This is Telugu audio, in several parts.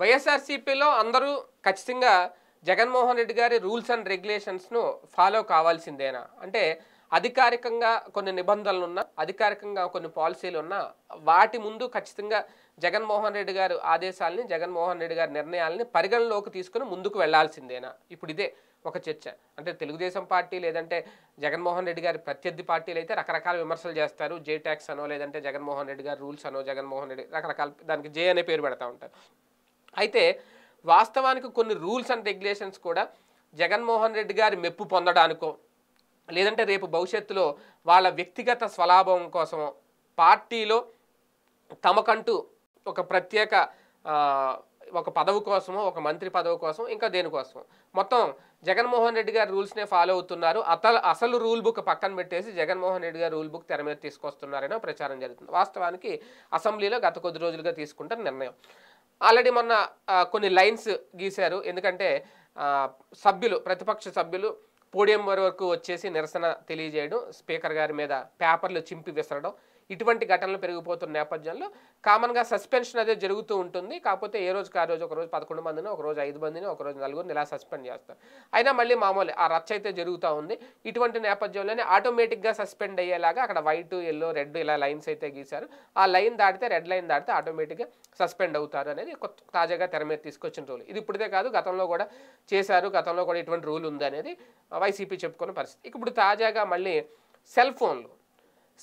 వైఎస్ఆర్సీపీలో అందరూ ఖచ్చితంగా జగన్మోహన్ రెడ్డి గారి రూల్స్ అండ్ రెగ్యులేషన్స్ను ఫాలో కావాల్సిందేనా అంటే అధికారికంగా కొన్ని నిబంధనలు ఉన్నా అధికారికంగా కొన్ని పాలసీలు ఉన్నా వాటి ముందు ఖచ్చితంగా జగన్మోహన్ రెడ్డి గారు ఆదేశాలని జగన్మోహన్ రెడ్డి గారి నిర్ణయాలని పరిగణలోకి తీసుకుని ముందుకు వెళ్లాల్సిందేనా ఇప్పుడు ఇదే ఒక చర్చ అంటే తెలుగుదేశం పార్టీ లేదంటే జగన్మోహన్ రెడ్డి గారి ప్రత్యర్థి పార్టీలు అయితే రకరకాల విమర్శలు చేస్తారు జే ట్యాక్స్ అనో లేదంటే జగన్మోహన్ రెడ్డి గారు రూల్స్ అనో జగన్మోహన్ రెడ్డి రకరకాల దానికి జే అనే పేరు పెడతా ఉంటారు అయితే వాస్తవానికి కొన్ని రూల్స్ అండ్ రెగ్యులేషన్స్ కూడా జగన్మోహన్ రెడ్డి గారి మెప్పు పొందడానికో లేదంటే రేపు భవిష్యత్తులో వాళ్ళ వ్యక్తిగత స్వలాభం కోసం పార్టీలో తమకంటూ ఒక ప్రత్యేక ఒక పదవి కోసమో ఒక మంత్రి పదవి కోసం ఇంకా దేనికోసం మొత్తం జగన్మోహన్ రెడ్డి గారు రూల్స్నే ఫాలో అవుతున్నారు అతల అసలు రూల్ బుక్ పక్కన పెట్టేసి జగన్మోహన్ రెడ్డి గారు రూల్ బుక్ తెర మీద తీసుకొస్తున్నారనో ప్రచారం జరుగుతుంది వాస్తవానికి అసెంబ్లీలో గత కొద్ది రోజులుగా తీసుకుంటారు నిర్ణయం ఆల్రెడీ మొన్న కొన్ని లైన్స్ గీశారు ఎందుకంటే సభ్యులు ప్రతిపక్ష సభ్యులు పోడియం వరకు వచ్చేసి నిరసన తెలియజేయడం స్పీకర్ గారి మీద పేపర్లు చింపి విసరడం ఇటువంటి ఘటనలు పెరిగిపోతున్న నేపథ్యంలో కామన్గా సస్పెన్షన్ అదే జరుగుతూ ఉంటుంది కాకపోతే ఏ రోజు ఆ రోజు ఒకరోజు పదకొండు మందిని ఒకరోజు ఐదు మందిని ఒకరోజు నలుగురిని ఇలా సస్పెండ్ చేస్తారు అయినా మళ్ళీ మామూలు ఆ రచ్చ అయితే జరుగుతూ ఉంది ఇటువంటి నేపథ్యంలోనే ఆటోమేటిక్గా సస్పెండ్ అయ్యేలాగా అక్కడ వైట్ ఎల్లో రెడ్ ఇలా లైన్స్ అయితే గీశారు ఆ లైన్ దాటితే రెడ్ లైన్ దాటితే ఆటోమేటిక్గా సస్పెండ్ అవుతారు అనేది తాజాగా తెర మీద తీసుకొచ్చిన రూల్ ఇది ఇప్పుడే కాదు గతంలో కూడా చేశారు గతంలో కూడా ఇటువంటి రూల్ ఉంది అనేది వైసీపీ చెప్పుకున్న పరిస్థితి ఇప్పుడు తాజాగా మళ్ళీ సెల్ ఫోన్లు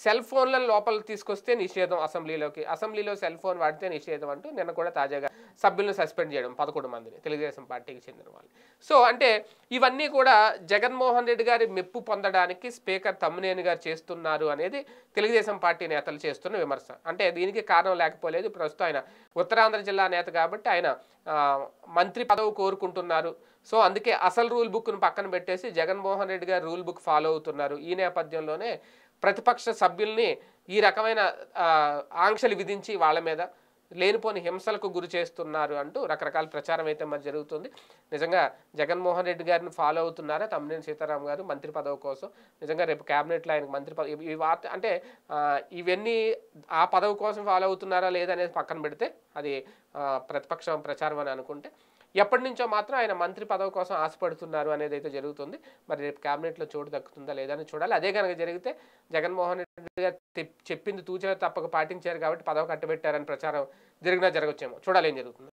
సెల్ ఫోన్ల లోపల తీసుకొస్తే నిషేధం అసెంబ్లీలోకి అసెంబ్లీలో సెల్ ఫోన్ వాడితే నిషేధం అంటూ నిన్న కూడా తాజాగా సభ్యులను సస్పెండ్ చేయడం పదకొండు మందిని తెలుగుదేశం పార్టీకి చెందిన వాళ్ళు సో అంటే ఇవన్నీ కూడా జగన్మోహన్ రెడ్డి గారి మెప్పు పొందడానికి స్పీకర్ తమ్మినేని గారు చేస్తున్నారు అనేది తెలుగుదేశం పార్టీ నేతలు చేస్తున్న విమర్శ అంటే దీనికి కారణం లేకపోలేదు ప్రస్తుతం ఆయన ఉత్తరాంధ్ర జిల్లా నేత కాబట్టి ఆయన మంత్రి పదవి కోరుకుంటున్నారు సో అందుకే అసలు రూల్ బుక్ను పక్కన పెట్టేసి జగన్మోహన్ రెడ్డి గారు రూల్ బుక్ ఫాలో అవుతున్నారు ఈ నేపథ్యంలోనే ప్రతిపక్ష సభ్యుల్ని ఈ రకమైన ఆంక్షలు విధించి వాళ్ళ మీద లేనిపోని హింసలకు గురి చేస్తున్నారు అంటూ రకరకాల ప్రచారం అయితే మరి జరుగుతుంది నిజంగా జగన్మోహన్ రెడ్డి గారిని ఫాలో అవుతున్నారా తమ్మినేని సీతారాం గారు మంత్రి పదవి కోసం నిజంగా రేపు క్యాబినెట్లో ఆయనకు మంత్రి పదవి ఈ వార్త అంటే ఇవన్నీ ఆ పదవి కోసం ఫాలో అవుతున్నారా లేదనేది పక్కన పెడితే అది ప్రతిపక్షం ప్రచారం అని అనుకుంటే ఎప్పటి నుంచో మాత్రం ఆయన మంత్రి పదవి కోసం ఆశపడుతున్నారు అనేది అయితే జరుగుతుంది మరి రేపు క్యాబినెట్లో చోటు దక్కుతుందా లేదని చూడాలి అదే కనుక జరిగితే జగన్మోహన్ మర్యాదగా చెప్పింది తూచా తప్పక పాటించారు కాబట్టి పదవ కట్టబెట్టారని ప్రచారం జరిగినా జరగచ్చేమో చూడాలి ఏం జరుగుతుంది